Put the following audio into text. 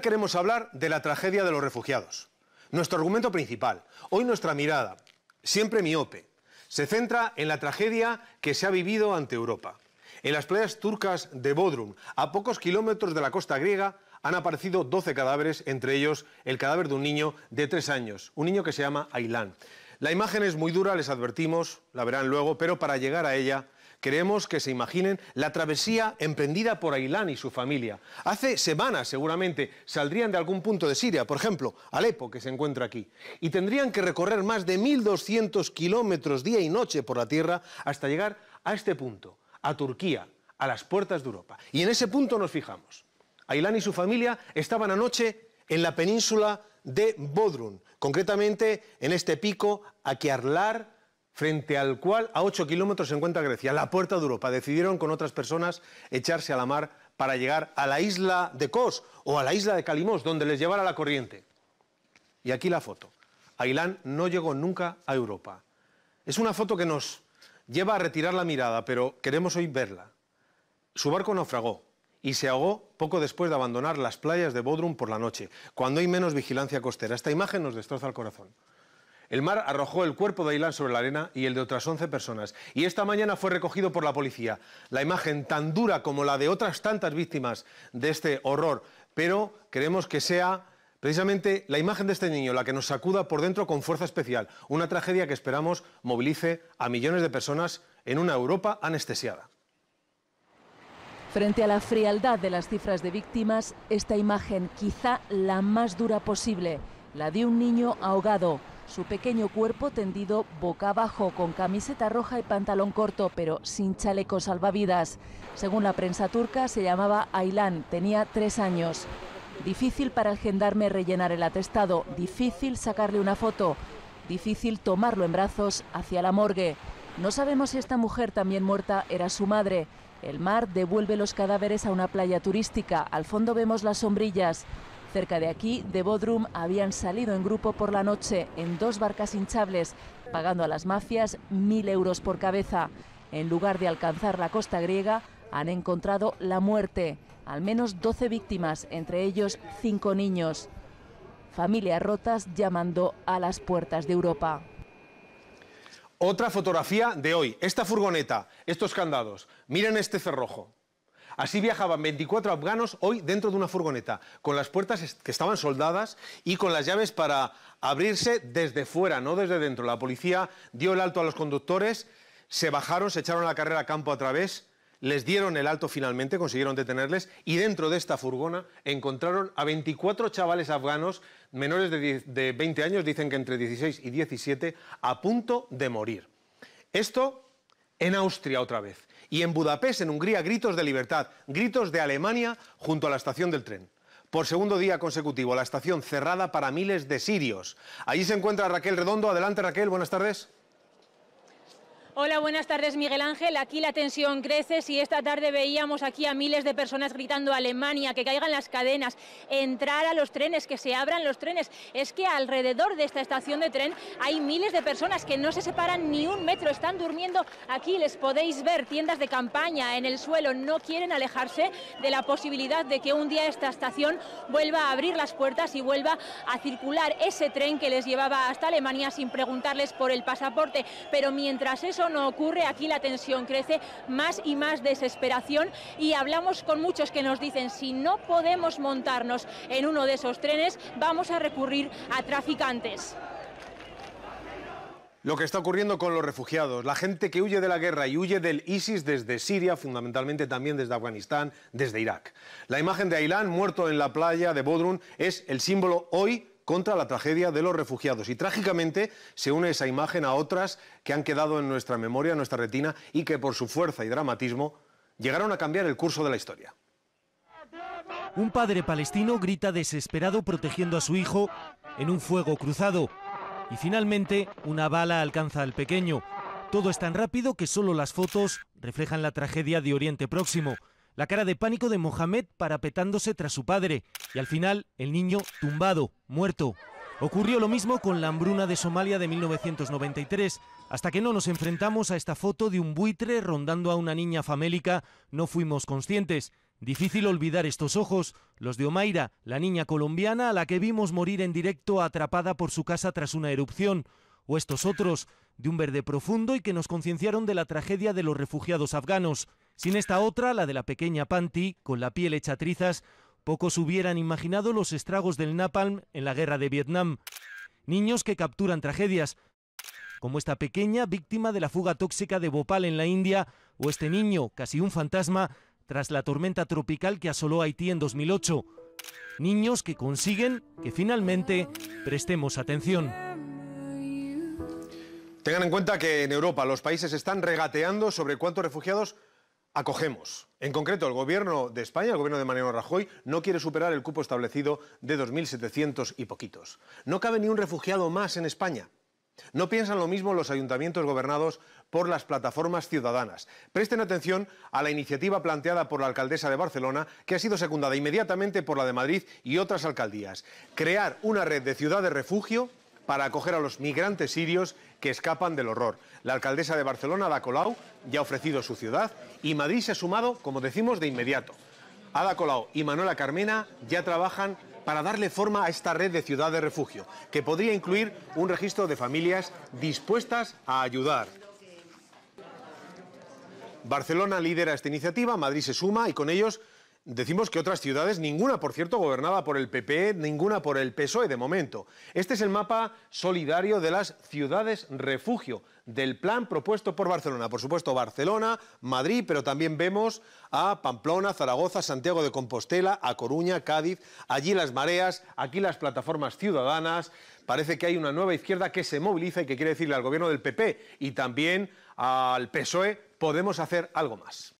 queremos hablar de la tragedia de los refugiados. Nuestro argumento principal, hoy nuestra mirada, siempre miope, se centra en la tragedia que se ha vivido ante Europa. En las playas turcas de Bodrum, a pocos kilómetros de la costa griega, han aparecido 12 cadáveres, entre ellos el cadáver de un niño de tres años, un niño que se llama Ailán. La imagen es muy dura, les advertimos, la verán luego, pero para llegar a ella Creemos que se imaginen la travesía emprendida por Ailán y su familia. Hace semanas, seguramente, saldrían de algún punto de Siria, por ejemplo, Alepo, que se encuentra aquí, y tendrían que recorrer más de 1.200 kilómetros día y noche por la tierra hasta llegar a este punto, a Turquía, a las puertas de Europa. Y en ese punto nos fijamos. Ailán y su familia estaban anoche en la península de Bodrum, concretamente en este pico, a Akiarlar, frente al cual a 8 kilómetros se encuentra Grecia, la puerta de Europa. Decidieron con otras personas echarse a la mar para llegar a la isla de Kos o a la isla de Kalimos, donde les llevara la corriente. Y aquí la foto. Ailán no llegó nunca a Europa. Es una foto que nos lleva a retirar la mirada, pero queremos hoy verla. Su barco naufragó y se ahogó poco después de abandonar las playas de Bodrum por la noche, cuando hay menos vigilancia costera. Esta imagen nos destroza el corazón. El mar arrojó el cuerpo de Aylan sobre la arena y el de otras 11 personas. Y esta mañana fue recogido por la policía. La imagen tan dura como la de otras tantas víctimas de este horror. Pero queremos que sea precisamente la imagen de este niño la que nos sacuda por dentro con fuerza especial. Una tragedia que esperamos movilice a millones de personas en una Europa anestesiada. Frente a la frialdad de las cifras de víctimas, esta imagen, quizá la más dura posible, la de un niño ahogado su pequeño cuerpo tendido boca abajo con camiseta roja y pantalón corto, pero sin chaleco salvavidas. Según la prensa turca, se llamaba Aylan, tenía tres años. Difícil para el gendarme rellenar el atestado, difícil sacarle una foto, difícil tomarlo en brazos hacia la morgue. No sabemos si esta mujer también muerta era su madre. El mar devuelve los cadáveres a una playa turística. Al fondo vemos las sombrillas. Cerca de aquí, de Bodrum, habían salido en grupo por la noche en dos barcas hinchables, pagando a las mafias mil euros por cabeza. En lugar de alcanzar la costa griega, han encontrado la muerte. Al menos 12 víctimas, entre ellos cinco niños. Familias rotas llamando a las puertas de Europa. Otra fotografía de hoy. Esta furgoneta, estos candados. Miren este cerrojo. Así viajaban 24 afganos hoy dentro de una furgoneta, con las puertas que estaban soldadas y con las llaves para abrirse desde fuera, no desde dentro. La policía dio el alto a los conductores, se bajaron, se echaron a la carrera a campo a través, les dieron el alto finalmente, consiguieron detenerles y dentro de esta furgona encontraron a 24 chavales afganos menores de, de 20 años, dicen que entre 16 y 17, a punto de morir. Esto en Austria otra vez y en Budapest, en Hungría, gritos de libertad, gritos de Alemania junto a la estación del tren. Por segundo día consecutivo, la estación cerrada para miles de sirios. Allí se encuentra Raquel Redondo. Adelante, Raquel, buenas tardes. Hola, buenas tardes Miguel Ángel. Aquí la tensión crece. Si esta tarde veíamos aquí a miles de personas gritando Alemania, que caigan las cadenas, entrar a los trenes, que se abran los trenes, es que alrededor de esta estación de tren hay miles de personas que no se separan ni un metro, están durmiendo aquí, les podéis ver, tiendas de campaña en el suelo, no quieren alejarse de la posibilidad de que un día esta estación vuelva a abrir las puertas y vuelva a circular ese tren que les llevaba hasta Alemania sin preguntarles por el pasaporte. Pero mientras eso no ocurre, aquí la tensión crece, más y más desesperación y hablamos con muchos que nos dicen, si no podemos montarnos en uno de esos trenes, vamos a recurrir a traficantes. Lo que está ocurriendo con los refugiados, la gente que huye de la guerra y huye del ISIS desde Siria, fundamentalmente también desde Afganistán, desde Irak. La imagen de Ailán muerto en la playa de Bodrum es el símbolo hoy contra la tragedia de los refugiados. Y trágicamente se une esa imagen a otras que han quedado en nuestra memoria, en nuestra retina y que por su fuerza y dramatismo llegaron a cambiar el curso de la historia. Un padre palestino grita desesperado protegiendo a su hijo en un fuego cruzado. Y finalmente una bala alcanza al pequeño. Todo es tan rápido que solo las fotos reflejan la tragedia de Oriente Próximo la cara de pánico de Mohamed parapetándose tras su padre y al final el niño tumbado, muerto. Ocurrió lo mismo con la hambruna de Somalia de 1993. Hasta que no nos enfrentamos a esta foto de un buitre rondando a una niña famélica, no fuimos conscientes. Difícil olvidar estos ojos, los de Omaira, la niña colombiana a la que vimos morir en directo atrapada por su casa tras una erupción, o estos otros, de un verde profundo y que nos concienciaron de la tragedia de los refugiados afganos. Sin esta otra, la de la pequeña Panti, con la piel hecha trizas, pocos hubieran imaginado los estragos del napalm en la guerra de Vietnam. Niños que capturan tragedias, como esta pequeña víctima de la fuga tóxica de Bhopal en la India, o este niño, casi un fantasma, tras la tormenta tropical que asoló Haití en 2008. Niños que consiguen que finalmente prestemos atención. Tengan en cuenta que en Europa los países están regateando sobre cuántos refugiados acogemos. En concreto, el gobierno de España, el gobierno de Mariano Rajoy, no quiere superar el cupo establecido de 2.700 y poquitos. No cabe ni un refugiado más en España. No piensan lo mismo los ayuntamientos gobernados por las plataformas ciudadanas. Presten atención a la iniciativa planteada por la alcaldesa de Barcelona, que ha sido secundada inmediatamente por la de Madrid y otras alcaldías. Crear una red de ciudad de refugio para acoger a los migrantes sirios que escapan del horror. La alcaldesa de Barcelona, Ada Colau, ya ha ofrecido su ciudad y Madrid se ha sumado, como decimos, de inmediato. Ada Colau y Manuela Carmena ya trabajan para darle forma a esta red de ciudad de refugio, que podría incluir un registro de familias dispuestas a ayudar. Barcelona lidera esta iniciativa, Madrid se suma y con ellos Decimos que otras ciudades, ninguna por cierto gobernada por el PP, e, ninguna por el PSOE de momento. Este es el mapa solidario de las ciudades refugio, del plan propuesto por Barcelona. Por supuesto, Barcelona, Madrid, pero también vemos a Pamplona, Zaragoza, Santiago de Compostela, A Coruña, Cádiz, allí las mareas, aquí las plataformas ciudadanas. Parece que hay una nueva izquierda que se moviliza y que quiere decirle al gobierno del PP e y también al PSOE, podemos hacer algo más.